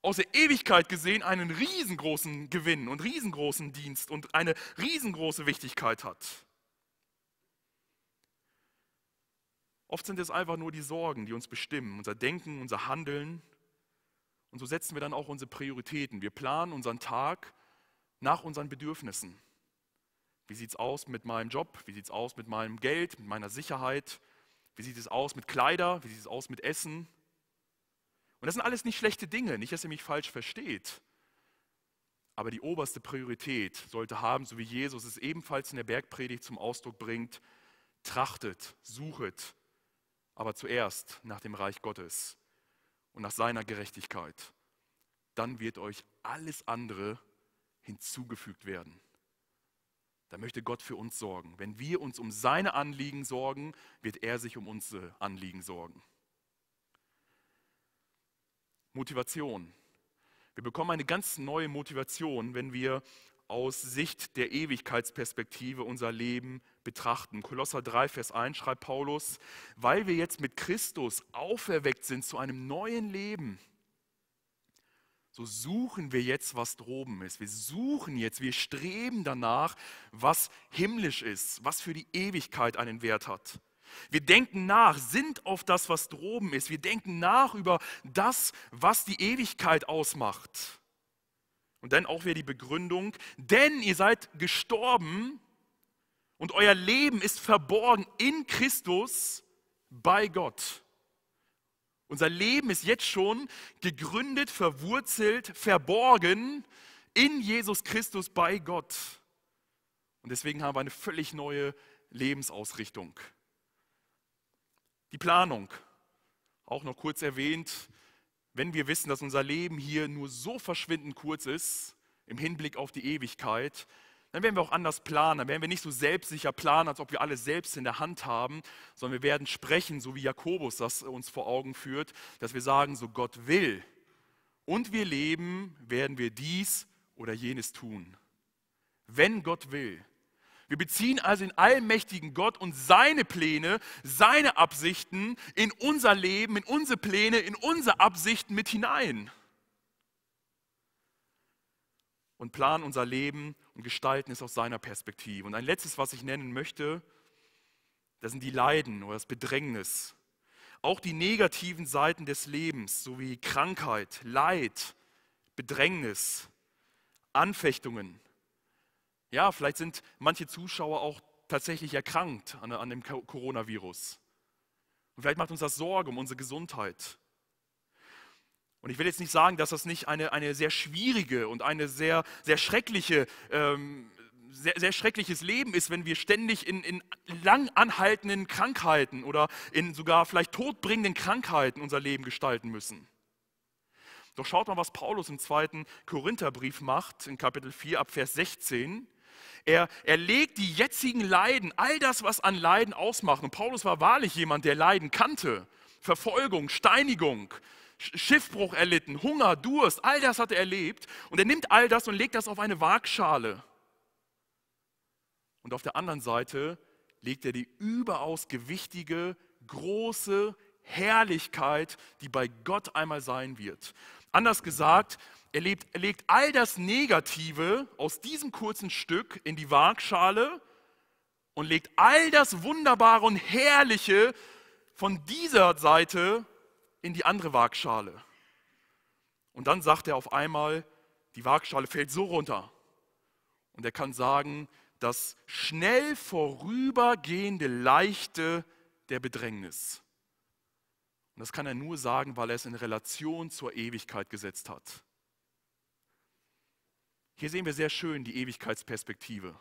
aus der Ewigkeit gesehen einen riesengroßen Gewinn und riesengroßen Dienst und eine riesengroße Wichtigkeit hat. Oft sind es einfach nur die Sorgen, die uns bestimmen, unser Denken, unser Handeln. Und so setzen wir dann auch unsere Prioritäten. Wir planen unseren Tag nach unseren Bedürfnissen. Wie sieht es aus mit meinem Job? Wie sieht es aus mit meinem Geld, mit meiner Sicherheit? Wie sieht es aus mit Kleider? Wie sieht es aus mit Essen? Und das sind alles nicht schlechte Dinge, nicht, dass ihr mich falsch versteht. Aber die oberste Priorität sollte haben, so wie Jesus es ebenfalls in der Bergpredigt zum Ausdruck bringt, trachtet, suchet aber zuerst nach dem Reich Gottes und nach seiner Gerechtigkeit. Dann wird euch alles andere hinzugefügt werden. Da möchte Gott für uns sorgen. Wenn wir uns um seine Anliegen sorgen, wird er sich um unsere Anliegen sorgen. Motivation. Wir bekommen eine ganz neue Motivation, wenn wir aus Sicht der Ewigkeitsperspektive unser Leben betrachten. Kolosser 3, Vers 1 schreibt Paulus, weil wir jetzt mit Christus auferweckt sind zu einem neuen Leben, so suchen wir jetzt, was droben ist. Wir suchen jetzt, wir streben danach, was himmlisch ist, was für die Ewigkeit einen Wert hat. Wir denken nach, sind auf das, was droben ist. Wir denken nach über das, was die Ewigkeit ausmacht. Und dann auch wieder die Begründung, denn ihr seid gestorben und euer Leben ist verborgen in Christus bei Gott. Unser Leben ist jetzt schon gegründet, verwurzelt, verborgen in Jesus Christus bei Gott. Und deswegen haben wir eine völlig neue Lebensausrichtung. Die Planung, auch noch kurz erwähnt, wenn wir wissen, dass unser Leben hier nur so verschwindend kurz ist, im Hinblick auf die Ewigkeit, dann werden wir auch anders planen, dann werden wir nicht so selbstsicher planen, als ob wir alles selbst in der Hand haben, sondern wir werden sprechen, so wie Jakobus das uns vor Augen führt, dass wir sagen, so Gott will und wir leben, werden wir dies oder jenes tun. Wenn Gott will. Wir beziehen also den allmächtigen Gott und seine Pläne, seine Absichten in unser Leben, in unsere Pläne, in unsere Absichten mit hinein. Und planen unser Leben und gestalten es aus seiner Perspektive. Und ein letztes, was ich nennen möchte, das sind die Leiden oder das Bedrängnis. Auch die negativen Seiten des Lebens, sowie Krankheit, Leid, Bedrängnis, Anfechtungen, ja, vielleicht sind manche Zuschauer auch tatsächlich erkrankt an, an dem Coronavirus. Und vielleicht macht uns das Sorge um unsere Gesundheit. Und ich will jetzt nicht sagen, dass das nicht eine, eine sehr schwierige und eine sehr, sehr schreckliche ähm, sehr, sehr, schreckliches Leben ist, wenn wir ständig in, in lang anhaltenden Krankheiten oder in sogar vielleicht todbringenden Krankheiten unser Leben gestalten müssen. Doch schaut mal, was Paulus im zweiten Korintherbrief macht, in Kapitel 4 ab Vers 16. Er, er legt die jetzigen Leiden, all das, was an Leiden ausmacht. Und Paulus war wahrlich jemand, der Leiden kannte. Verfolgung, Steinigung, Schiffbruch erlitten, Hunger, Durst, all das hat er erlebt. Und er nimmt all das und legt das auf eine Waagschale. Und auf der anderen Seite legt er die überaus gewichtige, große Herrlichkeit, die bei Gott einmal sein wird. Anders gesagt, er, lebt, legt all das Negative aus diesem kurzen Stück in die Waagschale und legt all das Wunderbare und Herrliche von dieser Seite in die andere Waagschale. Und dann sagt er auf einmal, die Waagschale fällt so runter. Und er kann sagen, das schnell vorübergehende Leichte der Bedrängnis. Und das kann er nur sagen, weil er es in Relation zur Ewigkeit gesetzt hat. Hier sehen wir sehr schön die Ewigkeitsperspektive.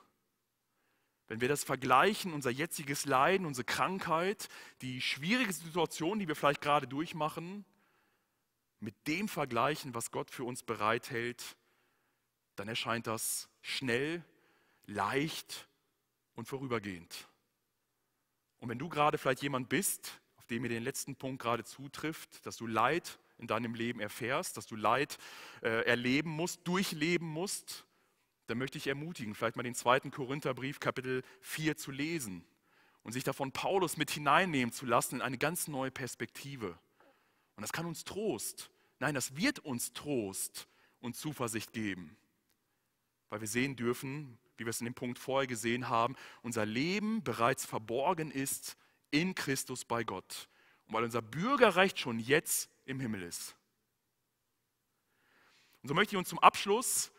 Wenn wir das vergleichen, unser jetziges Leiden, unsere Krankheit, die schwierige Situation, die wir vielleicht gerade durchmachen, mit dem vergleichen, was Gott für uns bereithält, dann erscheint das schnell, leicht und vorübergehend. Und wenn du gerade vielleicht jemand bist, auf dem mir den letzten Punkt gerade zutrifft, dass du Leid in deinem Leben erfährst, dass du Leid äh, erleben musst, durchleben musst, dann möchte ich ermutigen, vielleicht mal den zweiten Korintherbrief Kapitel 4 zu lesen und sich davon Paulus mit hineinnehmen zu lassen in eine ganz neue Perspektive. Und das kann uns Trost, nein, das wird uns Trost und Zuversicht geben, weil wir sehen dürfen, wie wir es in dem Punkt vorher gesehen haben, unser Leben bereits verborgen ist in Christus bei Gott. Und weil unser Bürgerrecht schon jetzt im Himmel ist. Und so möchte ich uns zum Abschluss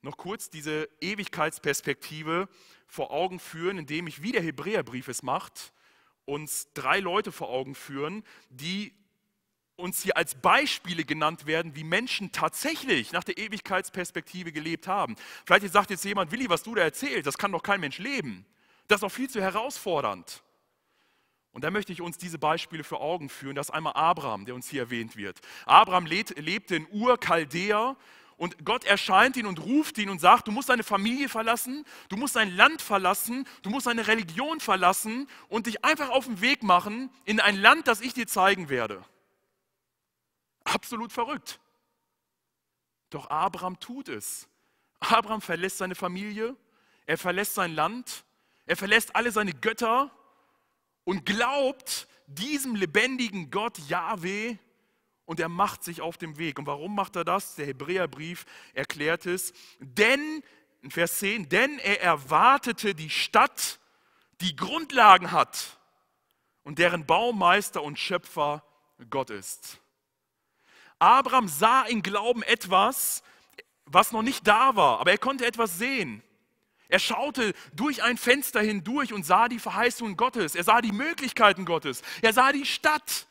noch kurz diese Ewigkeitsperspektive vor Augen führen, indem ich, wie der Hebräerbrief es macht, uns drei Leute vor Augen führen, die uns hier als Beispiele genannt werden, wie Menschen tatsächlich nach der Ewigkeitsperspektive gelebt haben. Vielleicht sagt jetzt jemand, Willi, was du da erzählst, das kann doch kein Mensch leben. Das ist doch viel zu herausfordernd. Und da möchte ich uns diese Beispiele vor Augen führen. Das ist einmal Abraham, der uns hier erwähnt wird. Abraham lebt in Ur, Chaldea und Gott erscheint ihn und ruft ihn und sagt, du musst deine Familie verlassen, du musst dein Land verlassen, du musst deine Religion verlassen und dich einfach auf den Weg machen in ein Land, das ich dir zeigen werde. Absolut verrückt. Doch Abraham tut es. Abraham verlässt seine Familie, er verlässt sein Land, er verlässt alle seine Götter und glaubt diesem lebendigen Gott Yahweh und er macht sich auf den Weg. Und warum macht er das? Der Hebräerbrief erklärt es. Denn, in Vers 10, denn er erwartete die Stadt, die Grundlagen hat und deren Baumeister und Schöpfer Gott ist. Abraham sah in Glauben etwas, was noch nicht da war, aber er konnte etwas sehen. Er schaute durch ein Fenster hindurch und sah die Verheißungen Gottes. Er sah die Möglichkeiten Gottes. Er sah die Stadt,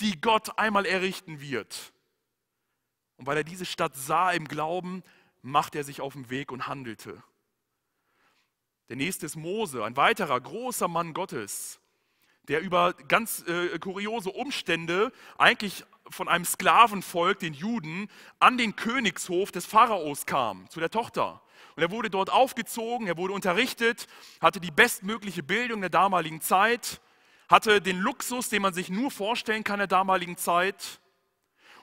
die Gott einmal errichten wird. Und weil er diese Stadt sah im Glauben, machte er sich auf den Weg und handelte. Der nächste ist Mose, ein weiterer großer Mann Gottes, der über ganz äh, kuriose Umstände eigentlich von einem Sklavenvolk, den Juden, an den Königshof des Pharaos kam, zu der Tochter. Und er wurde dort aufgezogen, er wurde unterrichtet, hatte die bestmögliche Bildung der damaligen Zeit, hatte den Luxus, den man sich nur vorstellen kann der damaligen Zeit.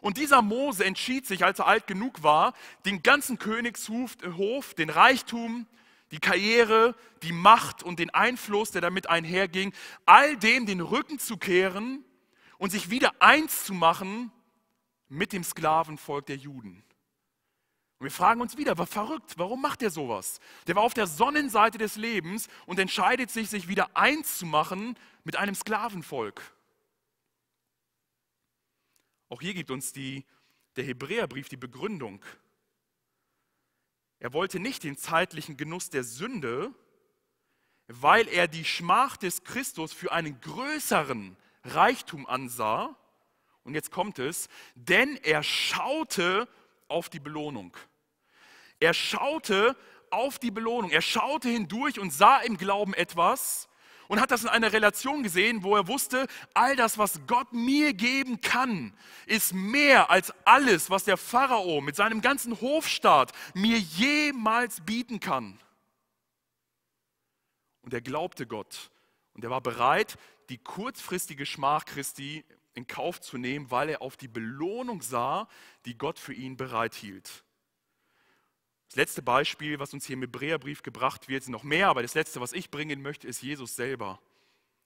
Und dieser Mose entschied sich, als er alt genug war, den ganzen Königshof, den Reichtum, die Karriere, die Macht und den Einfluss, der damit einherging, all dem den Rücken zu kehren und sich wieder eins zu machen mit dem Sklavenvolk der Juden. Und wir fragen uns wieder, war verrückt, warum macht er sowas? Der war auf der Sonnenseite des Lebens und entscheidet sich, sich wieder eins zu machen mit einem Sklavenvolk. Auch hier gibt uns die, der Hebräerbrief die Begründung. Er wollte nicht den zeitlichen Genuss der Sünde, weil er die Schmach des Christus für einen größeren Reichtum ansah. Und jetzt kommt es, denn er schaute auf die Belohnung. Er schaute auf die Belohnung, er schaute hindurch und sah im Glauben etwas und hat das in einer Relation gesehen, wo er wusste, all das, was Gott mir geben kann, ist mehr als alles, was der Pharao mit seinem ganzen Hofstaat mir jemals bieten kann. Und er glaubte Gott und er war bereit, die kurzfristige Schmach Christi in Kauf zu nehmen, weil er auf die Belohnung sah, die Gott für ihn bereithielt. Das letzte Beispiel, was uns hier im Hebräerbrief gebracht wird, sind noch mehr, aber das letzte, was ich bringen möchte, ist Jesus selber.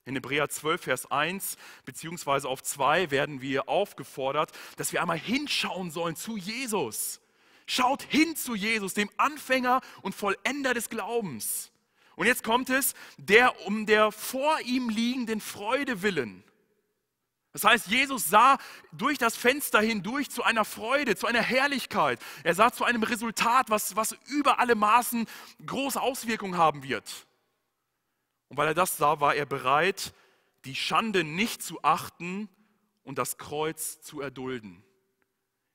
In Hebräer 12, Vers 1 beziehungsweise auf 2 werden wir aufgefordert, dass wir einmal hinschauen sollen zu Jesus. Schaut hin zu Jesus, dem Anfänger und Vollender des Glaubens. Und jetzt kommt es, der um der vor ihm liegenden Freude willen. Das heißt, Jesus sah durch das Fenster hindurch zu einer Freude, zu einer Herrlichkeit. Er sah zu einem Resultat, was, was über alle Maßen große Auswirkungen haben wird. Und weil er das sah, war er bereit, die Schande nicht zu achten und das Kreuz zu erdulden.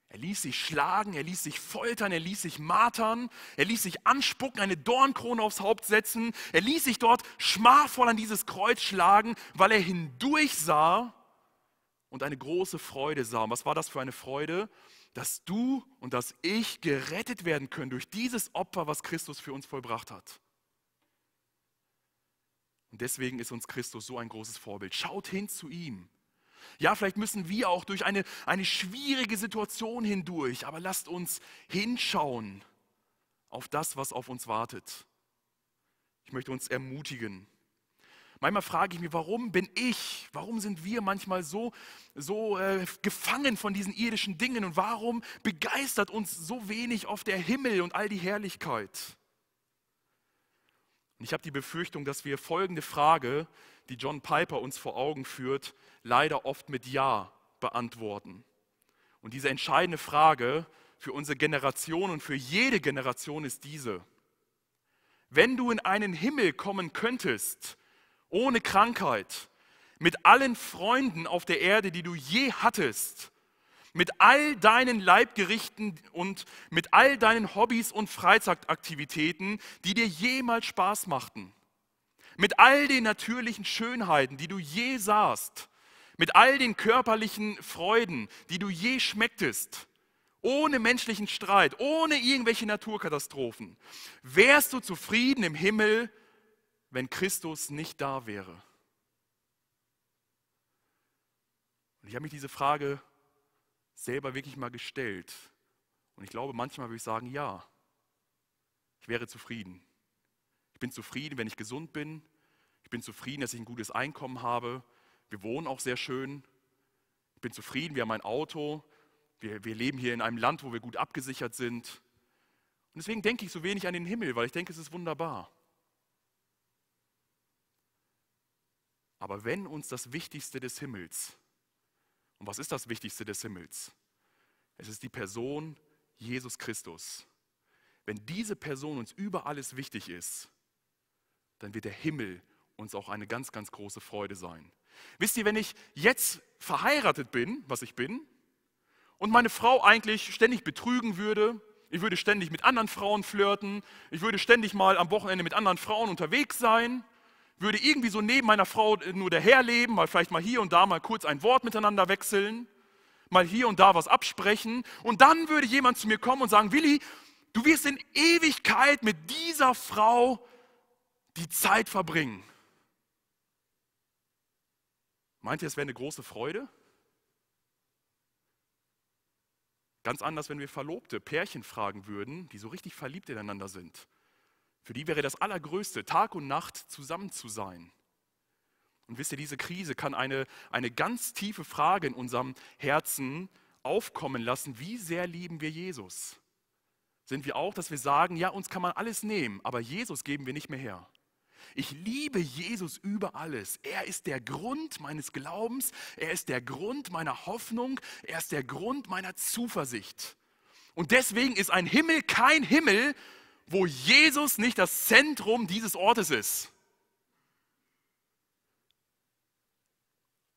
Er ließ sich schlagen, er ließ sich foltern, er ließ sich martern, er ließ sich anspucken, eine Dornkrone aufs Haupt setzen, er ließ sich dort schmachvoll an dieses Kreuz schlagen, weil er hindurch sah, und eine große Freude sahen. Was war das für eine Freude? Dass du und dass ich gerettet werden können durch dieses Opfer, was Christus für uns vollbracht hat. Und deswegen ist uns Christus so ein großes Vorbild. Schaut hin zu ihm. Ja, vielleicht müssen wir auch durch eine, eine schwierige Situation hindurch, aber lasst uns hinschauen auf das, was auf uns wartet. Ich möchte uns ermutigen, Manchmal frage ich mich, warum bin ich, warum sind wir manchmal so, so äh, gefangen von diesen irdischen Dingen und warum begeistert uns so wenig oft der Himmel und all die Herrlichkeit? Und ich habe die Befürchtung, dass wir folgende Frage, die John Piper uns vor Augen führt, leider oft mit Ja beantworten. Und diese entscheidende Frage für unsere Generation und für jede Generation ist diese. Wenn du in einen Himmel kommen könntest, ohne Krankheit, mit allen Freunden auf der Erde, die du je hattest, mit all deinen Leibgerichten und mit all deinen Hobbys und Freizeitaktivitäten, die dir jemals Spaß machten, mit all den natürlichen Schönheiten, die du je sahst, mit all den körperlichen Freuden, die du je schmecktest, ohne menschlichen Streit, ohne irgendwelche Naturkatastrophen, wärst du zufrieden im Himmel wenn Christus nicht da wäre? Und ich habe mich diese Frage selber wirklich mal gestellt. Und ich glaube, manchmal würde ich sagen, ja, ich wäre zufrieden. Ich bin zufrieden, wenn ich gesund bin. Ich bin zufrieden, dass ich ein gutes Einkommen habe. Wir wohnen auch sehr schön. Ich bin zufrieden, wir haben ein Auto. Wir, wir leben hier in einem Land, wo wir gut abgesichert sind. Und deswegen denke ich so wenig an den Himmel, weil ich denke, es ist wunderbar. Aber wenn uns das Wichtigste des Himmels, und was ist das Wichtigste des Himmels? Es ist die Person Jesus Christus. Wenn diese Person uns über alles wichtig ist, dann wird der Himmel uns auch eine ganz, ganz große Freude sein. Wisst ihr, wenn ich jetzt verheiratet bin, was ich bin, und meine Frau eigentlich ständig betrügen würde, ich würde ständig mit anderen Frauen flirten, ich würde ständig mal am Wochenende mit anderen Frauen unterwegs sein, würde irgendwie so neben meiner Frau äh, nur daherleben, mal vielleicht mal hier und da mal kurz ein Wort miteinander wechseln, mal hier und da was absprechen. Und dann würde jemand zu mir kommen und sagen, Willi, du wirst in Ewigkeit mit dieser Frau die Zeit verbringen. Meint ihr, es wäre eine große Freude? Ganz anders, wenn wir verlobte Pärchen fragen würden, die so richtig verliebt ineinander sind. Für die wäre das Allergrößte, Tag und Nacht zusammen zu sein. Und wisst ihr, diese Krise kann eine, eine ganz tiefe Frage in unserem Herzen aufkommen lassen. Wie sehr lieben wir Jesus? Sind wir auch, dass wir sagen, ja, uns kann man alles nehmen, aber Jesus geben wir nicht mehr her. Ich liebe Jesus über alles. Er ist der Grund meines Glaubens, er ist der Grund meiner Hoffnung, er ist der Grund meiner Zuversicht. Und deswegen ist ein Himmel kein Himmel, wo Jesus nicht das Zentrum dieses Ortes ist.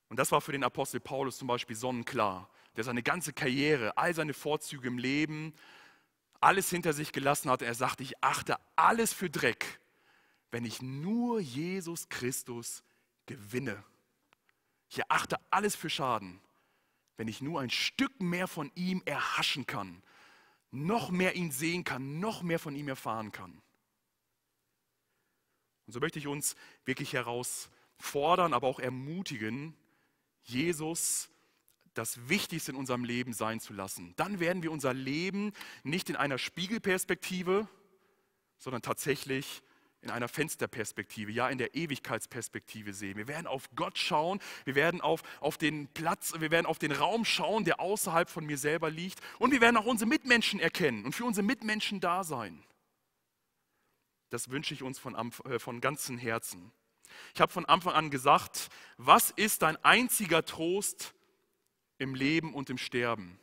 Und das war für den Apostel Paulus zum Beispiel sonnenklar, der seine ganze Karriere, all seine Vorzüge im Leben, alles hinter sich gelassen hat. Er sagte, ich achte alles für Dreck, wenn ich nur Jesus Christus gewinne. Ich erachte alles für Schaden, wenn ich nur ein Stück mehr von ihm erhaschen kann, noch mehr ihn sehen kann, noch mehr von ihm erfahren kann. Und so möchte ich uns wirklich herausfordern, aber auch ermutigen, Jesus das Wichtigste in unserem Leben sein zu lassen. Dann werden wir unser Leben nicht in einer Spiegelperspektive, sondern tatsächlich in einer Fensterperspektive, ja, in der Ewigkeitsperspektive sehen. Wir werden auf Gott schauen, wir werden auf, auf den Platz, wir werden auf den Raum schauen, der außerhalb von mir selber liegt. Und wir werden auch unsere Mitmenschen erkennen und für unsere Mitmenschen da sein. Das wünsche ich uns von, äh, von ganzem Herzen. Ich habe von Anfang an gesagt, was ist dein einziger Trost im Leben und im Sterben?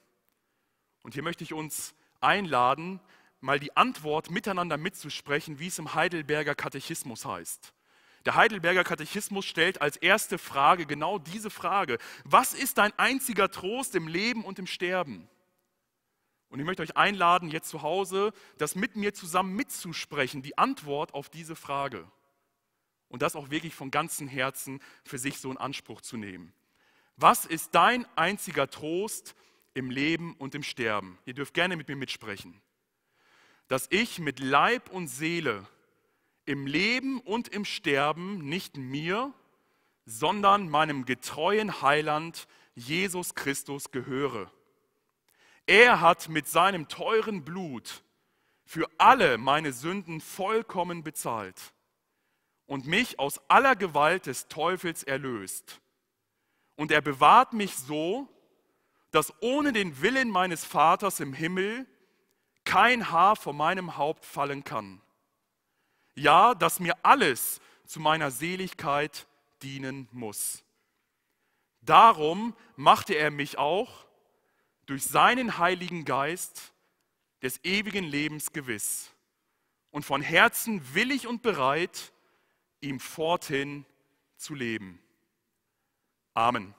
Und hier möchte ich uns einladen, mal die Antwort miteinander mitzusprechen, wie es im Heidelberger Katechismus heißt. Der Heidelberger Katechismus stellt als erste Frage genau diese Frage. Was ist dein einziger Trost im Leben und im Sterben? Und ich möchte euch einladen, jetzt zu Hause das mit mir zusammen mitzusprechen, die Antwort auf diese Frage. Und das auch wirklich von ganzem Herzen für sich so in Anspruch zu nehmen. Was ist dein einziger Trost im Leben und im Sterben? Ihr dürft gerne mit mir mitsprechen dass ich mit Leib und Seele im Leben und im Sterben nicht mir, sondern meinem getreuen Heiland Jesus Christus gehöre. Er hat mit seinem teuren Blut für alle meine Sünden vollkommen bezahlt und mich aus aller Gewalt des Teufels erlöst. Und er bewahrt mich so, dass ohne den Willen meines Vaters im Himmel kein Haar von meinem Haupt fallen kann. Ja, dass mir alles zu meiner Seligkeit dienen muss. Darum machte er mich auch durch seinen Heiligen Geist des ewigen Lebens gewiss. Und von Herzen willig und bereit, ihm forthin zu leben. Amen.